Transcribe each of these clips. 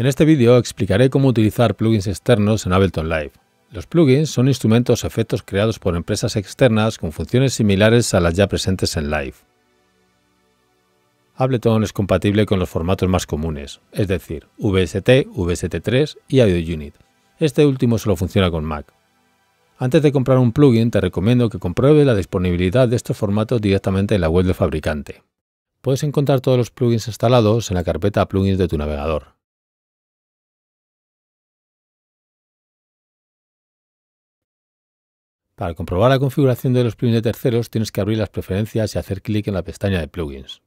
En este vídeo explicaré cómo utilizar plugins externos en Ableton Live. Los plugins son instrumentos o efectos creados por empresas externas con funciones similares a las ya presentes en Live. Ableton es compatible con los formatos más comunes, es decir, VST, VST3 y Audio Unit. Este último solo funciona con Mac. Antes de comprar un plugin, te recomiendo que compruebe la disponibilidad de estos formatos directamente en la web del fabricante. Puedes encontrar todos los plugins instalados en la carpeta Plugins de tu navegador. Para comprobar la configuración de los plugins de terceros tienes que abrir las preferencias y hacer clic en la pestaña de plugins.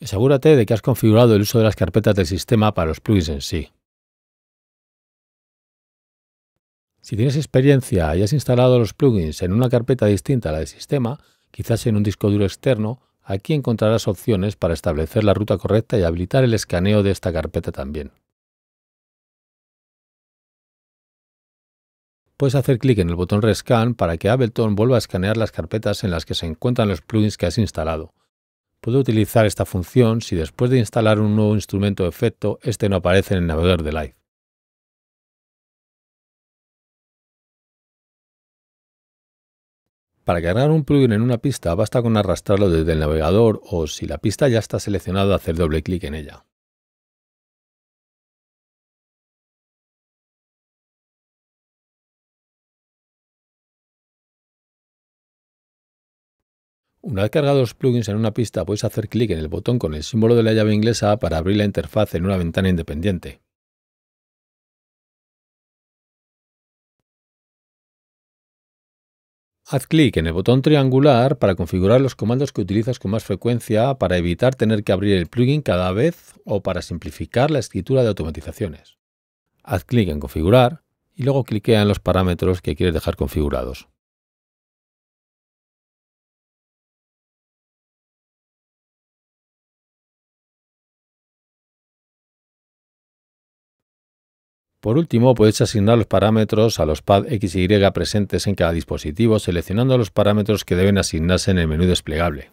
Asegúrate de que has configurado el uso de las carpetas del sistema para los plugins en sí. Si tienes experiencia y has instalado los plugins en una carpeta distinta a la del sistema, quizás en un disco duro externo, aquí encontrarás opciones para establecer la ruta correcta y habilitar el escaneo de esta carpeta también. puedes hacer clic en el botón Rescan para que Ableton vuelva a escanear las carpetas en las que se encuentran los plugins que has instalado. Puedo utilizar esta función si después de instalar un nuevo instrumento de efecto, este no aparece en el navegador de Live. Para cargar un plugin en una pista basta con arrastrarlo desde el navegador o si la pista ya está seleccionada hacer doble clic en ella. Una vez cargados los plugins en una pista, puedes hacer clic en el botón con el símbolo de la llave inglesa para abrir la interfaz en una ventana independiente. Haz clic en el botón triangular para configurar los comandos que utilizas con más frecuencia para evitar tener que abrir el plugin cada vez o para simplificar la escritura de automatizaciones. Haz clic en Configurar y luego cliquea en los parámetros que quieres dejar configurados. Por último, podéis asignar los parámetros a los pad X Y presentes en cada dispositivo seleccionando los parámetros que deben asignarse en el menú desplegable.